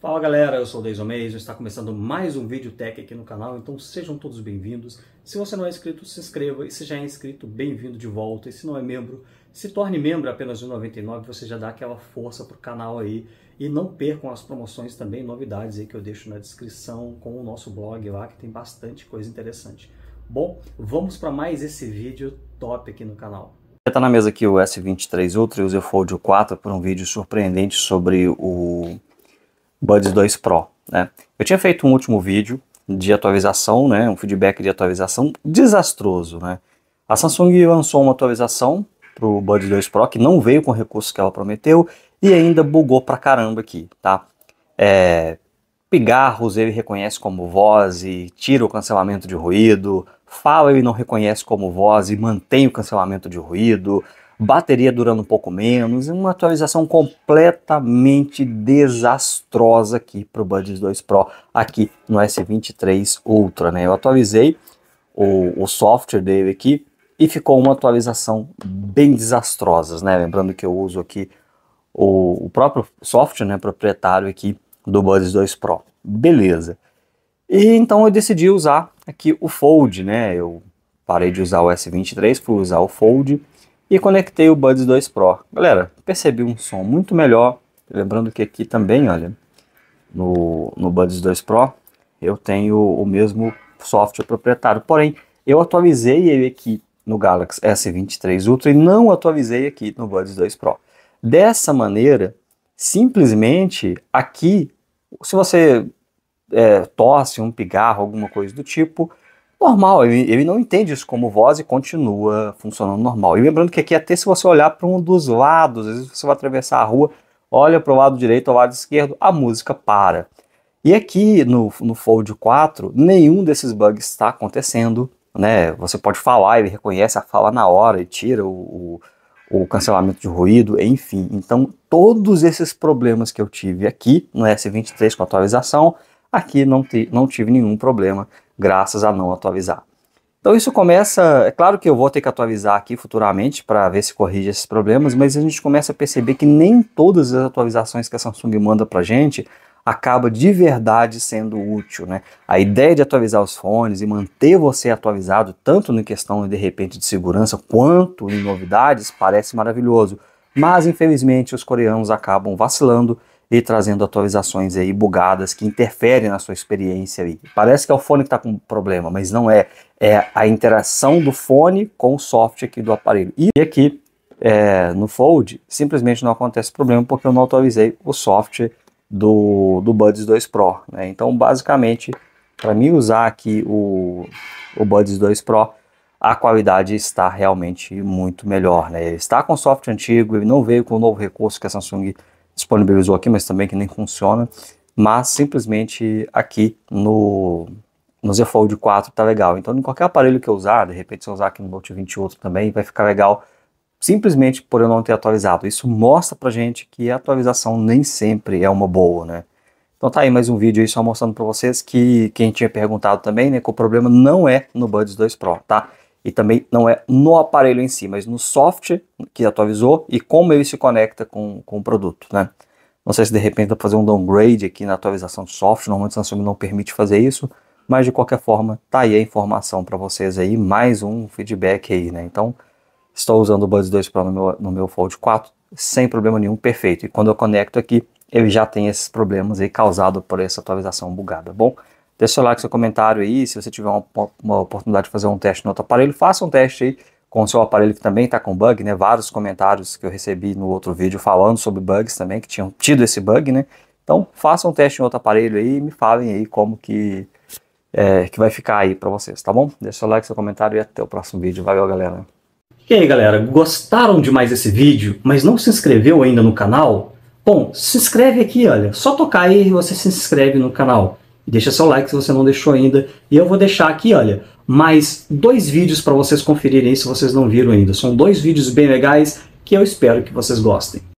Fala galera, eu sou o Deison Mason, está começando mais um vídeo tech aqui no canal, então sejam todos bem-vindos. Se você não é inscrito, se inscreva e se já é inscrito, bem-vindo de volta. E se não é membro, se torne membro apenas de 99, você já dá aquela força pro canal aí. E não percam as promoções também, novidades aí que eu deixo na descrição com o nosso blog lá, que tem bastante coisa interessante. Bom, vamos para mais esse vídeo top aqui no canal. Está na mesa aqui o S23 Ultra e o Z Fold 4 por um vídeo surpreendente sobre o Buds 2 Pro. Né? Eu tinha feito um último vídeo de atualização, né, um feedback de atualização desastroso. Né? A Samsung lançou uma atualização para o Buds 2 Pro que não veio com o recurso que ela prometeu e ainda bugou pra caramba aqui, tá? É, pigarros ele reconhece como voz e tira o cancelamento de ruído, fala ele não reconhece como voz e mantém o cancelamento de ruído, bateria durando um pouco menos, uma atualização completamente desastrosa aqui para o Buds 2 Pro, aqui no S23 Ultra, né? Eu atualizei o, o software dele aqui e ficou uma atualização bem desastrosa, né? Lembrando que eu uso aqui o, o próprio software, né, proprietário aqui do Buds 2 Pro. Beleza. E então eu decidi usar aqui o Fold, né? Eu parei de usar o S23, fui usar o Fold e conectei o Buds 2 Pro. Galera, percebi um som muito melhor, lembrando que aqui também, olha, no, no Buds 2 Pro, eu tenho o mesmo software proprietário, porém, eu atualizei ele aqui no Galaxy S23 Ultra e não atualizei aqui no Buds 2 Pro. Dessa maneira, simplesmente aqui, se você é, tosse um pigarro, alguma coisa do tipo, normal, ele, ele não entende isso como voz e continua funcionando normal. E lembrando que aqui, é até se você olhar para um dos lados, às vezes você vai atravessar a rua, olha para o lado direito, ou lado esquerdo, a música para. E aqui no, no Fold 4, nenhum desses bugs está acontecendo. Né? Você pode falar, ele reconhece a fala na hora e tira o, o, o, cancelamento de ruído, enfim. Então, todos esses problemas que eu tive aqui no S23 com atualização, aqui não, te, não tive nenhum problema graças a não atualizar. Então isso começa, é claro que eu vou ter que atualizar aqui futuramente para ver se corrige esses problemas, mas a gente começa a perceber que nem todas as atualizações que a Samsung manda para gente acaba de verdade sendo útil, né? A ideia de atualizar os fones e manter você atualizado tanto na questão de repente de segurança quanto em novidades parece maravilhoso, mas infelizmente os coreanos acabam vacilando e trazendo atualizações aí bugadas que interferem na sua experiência aí. Parece que é o fone que está com problema, mas não é. É a interação do fone com o software aqui do aparelho. E aqui é, no Fold simplesmente não acontece problema porque eu não atualizei o software do, do Buds 2 Pro. Né? Então basicamente para mim usar aqui o, o Buds 2 Pro a qualidade está realmente muito melhor. Né? Ele está com software antigo, ele não veio com o novo recurso que a Samsung disponibilizou aqui, mas também que nem funciona, mas simplesmente aqui no, no Z Fold 4 tá legal. Então em qualquer aparelho que eu usar, de repente se eu usar aqui no Note 20 outro também, vai ficar legal simplesmente por eu não ter atualizado. Isso mostra pra gente que a atualização nem sempre é uma boa, né? Então tá aí mais um vídeo aí só mostrando para vocês que quem tinha perguntado também, né, que o problema não é no Buds 2 Pro, tá? e também não é no aparelho em si, mas no software que atualizou e como ele se conecta com, com o produto, né? Não sei se de repente dá para fazer um downgrade aqui na atualização do software, normalmente o Samsung não permite fazer isso, mas de qualquer forma, tá aí a informação para vocês aí, mais um feedback aí, né? Então, estou usando o Buds 2 Pro no meu, no meu Fold 4, sem problema nenhum, perfeito. E quando eu conecto aqui, ele já tem esses problemas aí causados por essa atualização bugada, bom? Deixa like, seu comentário aí, se você tiver uma, uma, oportunidade de fazer um teste no outro aparelho, faça um teste aí com o seu aparelho que também está com bug, né? Vários comentários que eu recebi no outro vídeo falando sobre bugs também, que tinham tido esse bug, né? Então, faça um teste em outro aparelho aí e me falem aí como que, é, que vai ficar aí para vocês, tá bom? Deixa seu like, seu comentário e até o próximo vídeo. Valeu, galera! E aí, galera, gostaram demais desse vídeo, mas não se inscreveu ainda no canal? Bom, se inscreve aqui, olha. Só tocar aí e você se inscreve no canal. Deixa seu like se você não deixou ainda. E eu vou deixar aqui, olha, mais dois vídeos para vocês conferirem se vocês não viram ainda. São dois vídeos bem legais que eu espero que vocês gostem.